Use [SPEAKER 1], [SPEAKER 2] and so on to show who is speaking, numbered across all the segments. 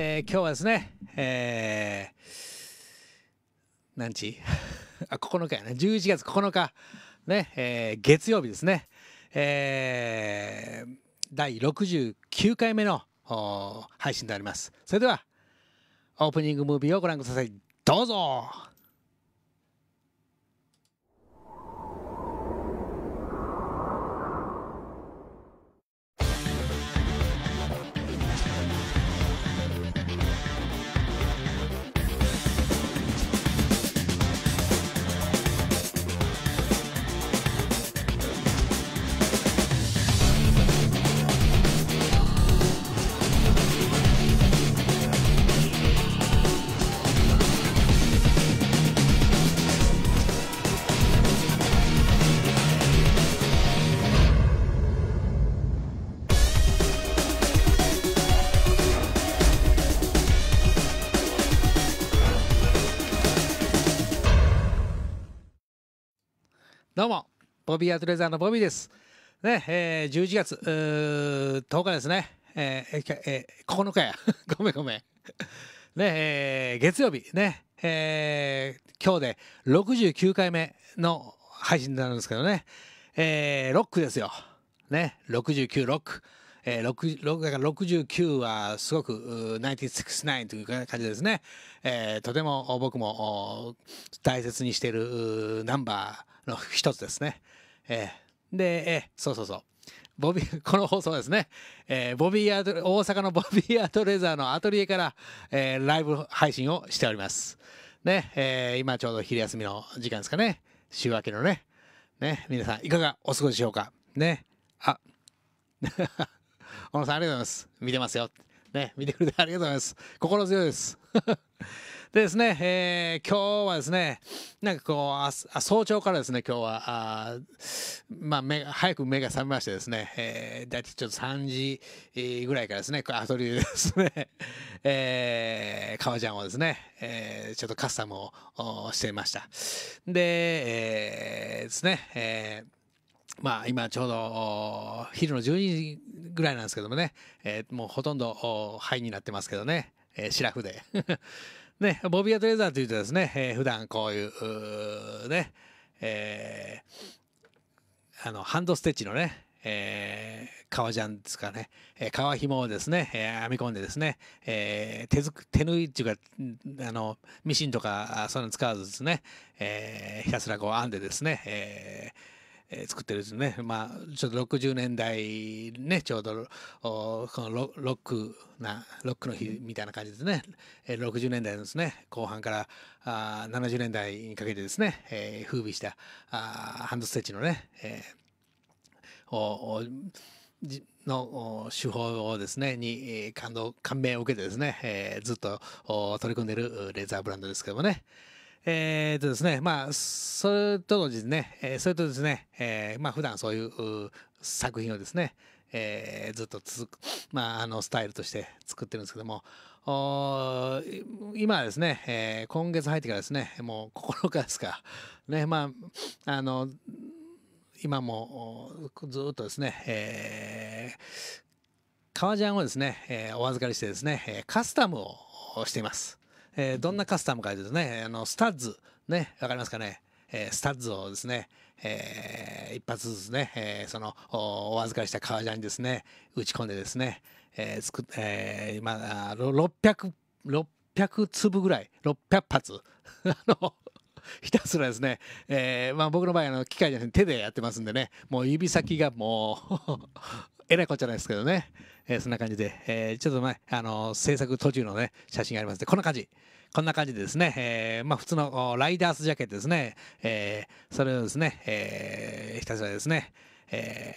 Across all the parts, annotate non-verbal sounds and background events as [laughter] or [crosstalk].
[SPEAKER 1] えー、今日はですね、えー、何日 [laughs] あ、9日やね。11月9日、ね、えー、月曜日ですね。えー、第69回目の配信であります。それでは、オープニングムービーをご覧ください。どうぞどうも、ボビーアートレザーのボビーです。ね、えー、11月う10日ですね。えー、えー、9日や。[laughs] ごめんごめん。ね、えー、月曜日ね、えー、今日で69回目の配信になるんですけどね、えー、ロックですよ。ね、69ロック。えー、6 6だから69はすごく9 6 9という感じですね、えー、とても僕も大切にしているナンバーの一つですね。えー、で、えー、そうそうそう。ボビー、[laughs] この放送ですね。えー、ボビーアート、大阪のボビーアートレザーのアトリエから、えー、ライブ配信をしております。ね、えー、今ちょうど昼休みの時間ですかね。週明けのね。ね、皆さんいかがお過ごしでしょうか。ね、あ、小 [laughs] 野さんありがとうございます。見てますよ。ね、見てくれてありがとうございます。心強いです。[laughs] でですね、えー、今日はですね、なんかこう、あ早朝からですね、今日は、あまあ早く目が覚めましてですね、えー、だいたちょっと3時、ぐらいからですね、アトリエですね、[laughs] えー、ジャンをですね、えー、ちょっとカスタムをしていました。で、えー、ですね、えーまあ今ちょうど昼の12時ぐらいなんですけどもね、えー、もうほとんど灰になってますけどね、えー、シラフでね、ボビア・トレザーというとですね、えー、普段こういううね、えー、あのハンドステッチのね、えー、革ジャンですかね、えー、革紐をですね、えー、編み込んでですね、えー、手づく手縫いっていうかあのミシンとかそういうの使わずですね、えー、ひたすらこう編んでですね、えーえー、作ってるんですね、まあ、ちょっと60年代ねちょうどこのロロックなロックの日みたいな感じですね、えー、60年代のですね後半からあ70年代にかけてですね、えー、風靡したあハンドステッチのね、えー、おおの手法をですね、に感動、感銘を受けてですね、えー、ずっと取り組んでいるレザーブランドですけどもね。えー、とですね、まあ、それとのですね、えー、それとですね、えー、まあ、普段そういう作品をですね、えー、ずっと続く、まあ、あの、スタイルとして作ってるんですけども、お今はですね、えー、今月入ってからですね、もう9日ですか、ね、まあ、あの、今もずっとですね、えー、革ジャンをですね、えー、お預かりしてですね、カスタムをしています。えー、どんなカスタムかですねあのスタッズね分かりますかね、えー、スタッズをですね、えー、一発ずつね、えー、そのお預かりした革ジャンにですね打ち込んでですね、えー作えー 600, 600粒ぐらい600発 [laughs] あのひたすらですね、えーまあ、僕の場合あの機械じゃなくて手でやってますんでねもう指先がもう [laughs] えらいこっちゃないですけどね、えー、そんな感じで、えー、ちょっと前、あの制作途中のね、写真がありますで、こんな感じ。こんな感じでですね、えー、まあ普通のライダースジャケットですね、えー、それをですね、えー、ひたすらですね、え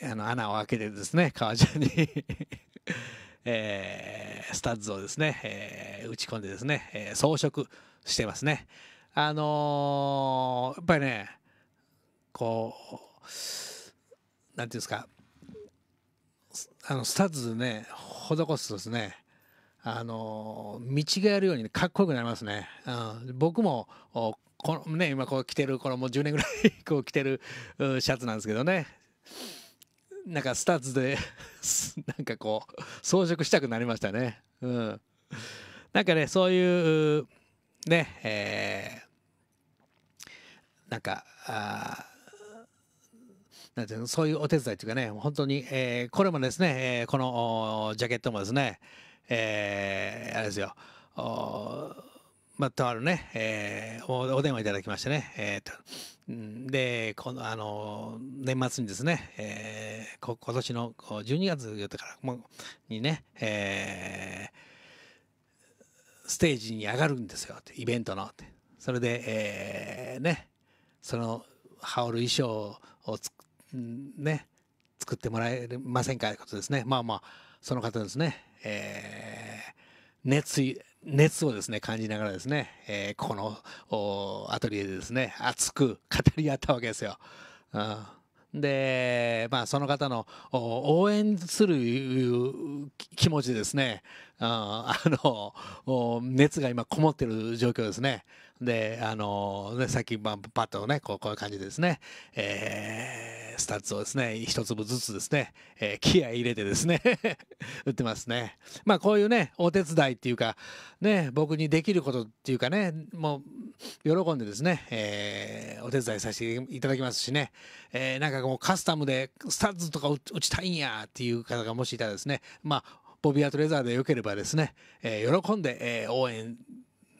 [SPEAKER 1] ー、あの穴を開けてですね、革ジャンに [laughs] えー、スタッズをですね、えー、打ち込んでですね、えー、装飾してますね。あのー、やっぱりね、こう、なんていうんですか、あのスタッズね施すとですねあの見違えるように、ね、かっこよくなりますね、うん、僕もこのね今こう着てるこのもう10年ぐらい [laughs] こう着てるシャツなんですけどねなんかスタッズで [laughs] なんかこう装飾したくなりましたねうんなんかねそういうねえー、なんかあなんていうそういうお手伝いというかね本当に、えー、これもですね、えー、このジャケットもですね、えー、あれですよまあ、とあるね、えー、お電話いただきましてね、えーと、でこの、あの年末にですね、えー、こ今年の12月言ったからもにね、えー、ステージに上がるんですよイベントのそれで、えー、ねその羽織る衣装をね作ってもらえませんかということですねまあまあその方ですね、えー、熱意熱をですね感じながらですね、えー、このおアトリエでですね熱く語り合ったわけですよ。うんで、まあ、その方のお応援する気持ちですね、あの、お、熱が今こもってる状況ですね。で、あの、ね、さっき、まあ、パッとね、こうこういう感じでですね、えースタッツをですね、一粒ずつですね、えー、気合入れてですね打 [laughs] ってますね。まあこういうね、お手伝いっていうか、ね、僕にできることっていうかね、もう喜んでですね、えー、お手伝いさせていただきますしね、えー、なんかこうカスタムでスタッツとか打ちたいんやっていう方がもしいたらですね、まあ、ボビアトレザーでよければですね、えー、喜んで、えー、応援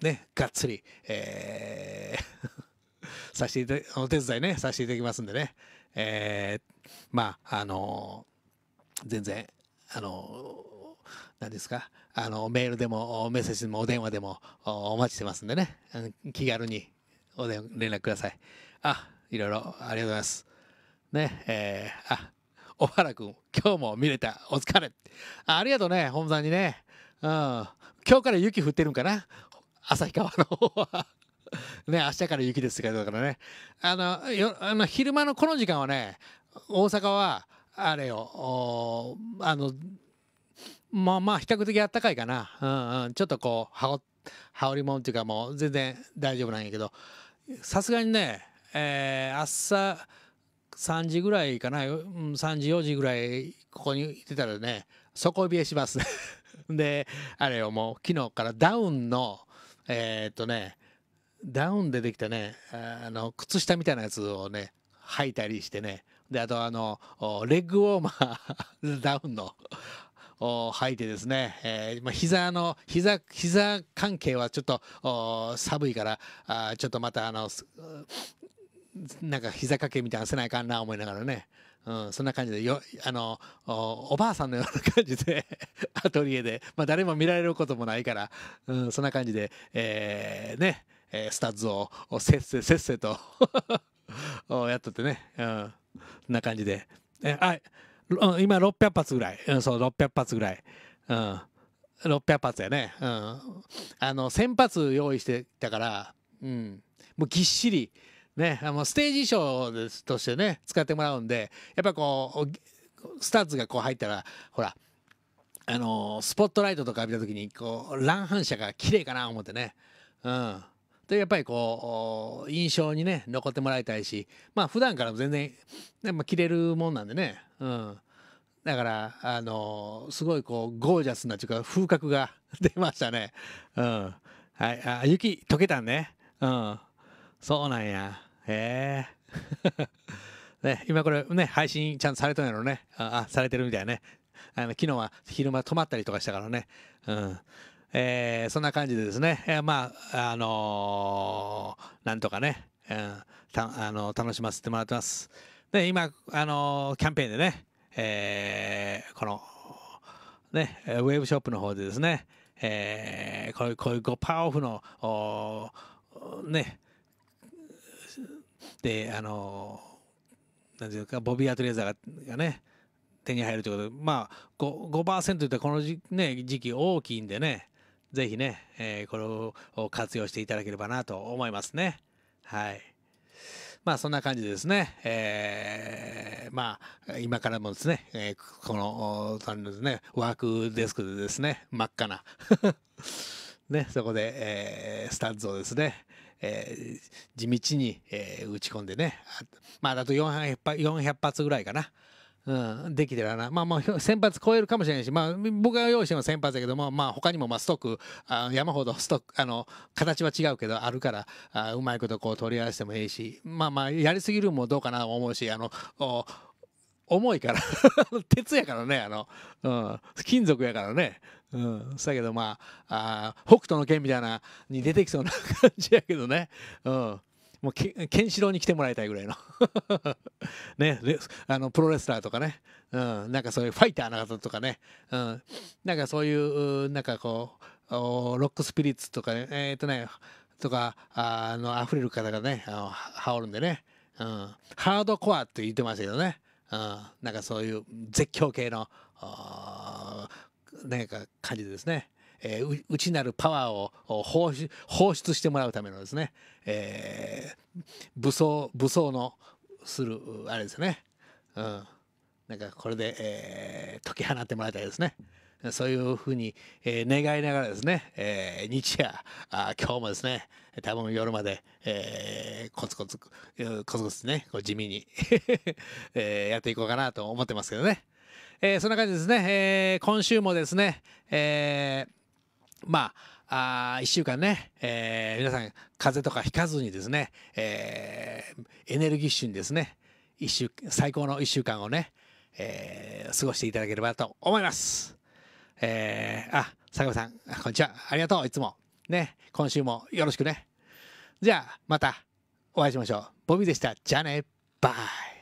[SPEAKER 1] ね、がっつり、えさせていたお手伝いねさせていただきますんでね、えー、まああの全然あの何ですかあのメールでもメッセージでもお電話でもお待ちしてますんでね気軽にお連絡くださいあいろいろありがとうございますねえー、あ小原君今日も見れたお疲れありがとうね本山にねうん今日から雪降ってるんかな旭川の方はね、明日から雪ですけど、だからね、あの、よあの昼間のこの時間はね、大阪は、あれよ、あの、まあまあ、比較的暖かいかな。うんうん、ちょっとこう、羽織、羽織もんっていうかもう全然大丈夫なんやけど、さすがにね、えー、朝3時ぐらいかな、3時4時ぐらいここにいてたらね、底冷えします。[laughs] で、あれよ、もう昨日からダウンの、えー、っとね、ダウンでできたねあの靴下みたいなやつをね履いたりしてねであとあのレッグウォーマーダウンのを履いてですね、えー、まあ、膝の膝膝関係はちょっと寒いからあちょっとまたあのなんか膝掛けみたいなせないかんな思いながらね、うん、そんな感じでよあのおばあさんのような感じで [laughs] アトリエで、まあ、誰も見られることもないから、うん、そんな感じで、えー、ねえー、スタッズをせっせせっせと [laughs] やっとってね、うん、そんな感じで、えあ今600発ぐらい、うん、そう600発ぐらい、うん、600発やね、うん、あの1000発用意してたから、うん、もうぎっしりねあのステージ装ですとしてね使ってもらうんでやっぱこうスタッズがこう入ったらほらあのスポットライトとか浴びた時にこう乱反射が綺麗かな思ってねうんでやっぱりこう印象にね残ってもらいたいしまあ普段からも全然、ねまあ、着れるもんなんでね、うん、だからあのすごいこうゴージャスなというか風格が出ましたね、うん、はいあ雪溶けたんね、うん、そうなんやへえ [laughs] ね、今これね配信ちゃんとされとんやろねああされてるみたいねあの昨日は昼間泊まったりとかしたからねうんえー、そんな感じでですね、えー、まああのー、なんとかね、えん、たあの楽しませてもらってます。で今、あのキャンペーンでね、えこのねウェブショップの方でですね、えこういうこういう5パーオフのねであのなんていうかボビー・アトレーザーがね手に入るということでまあ 5%, 5ってこの時,、ね、時期大きいんでねぜひね、えー、これを活用していただければなと思いますね。はい。まあそんな感じですね。えー、まあ今からもですね、えー、この、あのですね、ワークデスクでですね、真っ赤な [laughs] ね、そこで、えー、スタッズをですね、えー、地道に、えー、打ち込んでね、まあだと400発 ,400 発ぐらいかな。うん、できてらな、まあ、もう [laughs] 先発超えるかもしれないし、まあ、僕が用意しても先発だけども、まあ、他にもまあストックあ山ほどストックあの形は違うけどあるからあうまいことこう取り合わせてもいいし、まあ、まあやりすぎるもどうかなと思うしあの重いから [laughs] 鉄やからねあの、うん、金属やからね。うん、だけどまああ北斗の拳みたいなに出てきそうな [laughs] 感じやけどね、うん、もうケンシロウに来てもらいたいぐらいの [laughs] ねあのプロレスラーとかね、うん、なんかそういうファイターな方とかね、うん、なんかそういうなんかこうロックスピリッツとかねえっ、ー、とねとかあの溢れる方がねあの羽織るんでね、うん、ハードコアって言ってましたけどね、うん、なんかそういう絶叫系のなんか感じですね。えー、内なるパワーを放出してもらうためのですね、えー、武装武装のするあれですね、うん、なんかこれで、えー、解き放ってもらいたいですね。そういうふうに、えー、願いながらですね、えー、日夜あ、今日もですね、多分夜まで、えー、コツコツ、コツコツね、こう地味に [laughs] えー、やっていこうかなと思ってますけどね。えー、そんな感じですね、えー、今週もですね、えーまあ、あ1週間ね、えー、皆さん風邪とかひかずにですね、えー、エネルギッシュにですね一週最高の1週間をね、えー、過ごしていただければと思います。えー、あ、坂部さん、こんにちは。ありがとう、いつも。ね、今週もよろしくね。じゃあ、またお会いしましょう。ボビーでした。じゃあね、バイ。